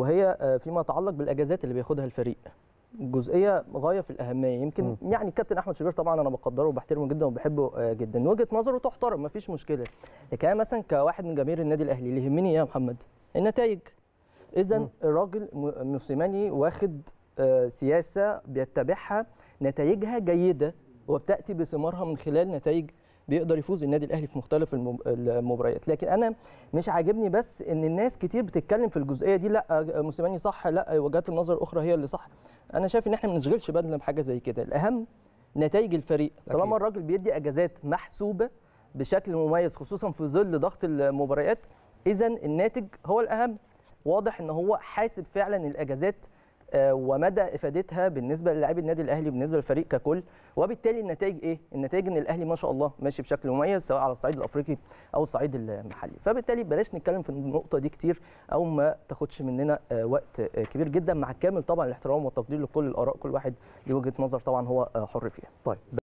وهي آه، فيما يتعلق بالاجازات اللي بياخدها الفريق جزئيه غايه في الاهميه يمكن م. يعني الكابتن احمد شبير طبعا انا بقدره وبحترمه جدا وبحبه آه، جدا وجهه نظره تحترم مفيش مشكله لكن انا مثلا كواحد من جماهير النادي الاهلي اللي يهمني إيه يا محمد النتائج اذا الراجل موسيماني واخد آه، سياسه بيتبعها نتائجها جيده وبتاتي بثمارها من خلال نتائج بيقدر يفوز النادي الاهلي في مختلف المباريات لكن انا مش عاجبني بس ان الناس كتير بتتكلم في الجزئيه دي لا موسيماني صح لا وجهات النظر الاخرى هي اللي صح انا شايف ان احنا ما نشغلش بالنا بحاجه زي كده الاهم نتائج الفريق طالما الراجل بيدي اجازات محسوبه بشكل مميز خصوصا في ظل ضغط المباريات اذا الناتج هو الاهم واضح ان هو حاسب فعلا الاجازات آه، ومدى افادتها بالنسبه للاعبي النادي الاهلي بالنسبه للفريق ككل وبالتالي النتائج ايه النتائج ان الاهلي ما شاء الله ماشي بشكل مميز سواء على الصعيد الافريقي او الصعيد المحلي فبالتالي بلاش نتكلم في النقطه دي كتير او ما تاخدش مننا آه، وقت آه، كبير جدا مع كامل طبعا الاحترام والتقدير لكل الاراء كل واحد له وجهه نظر طبعا هو حر فيها طيب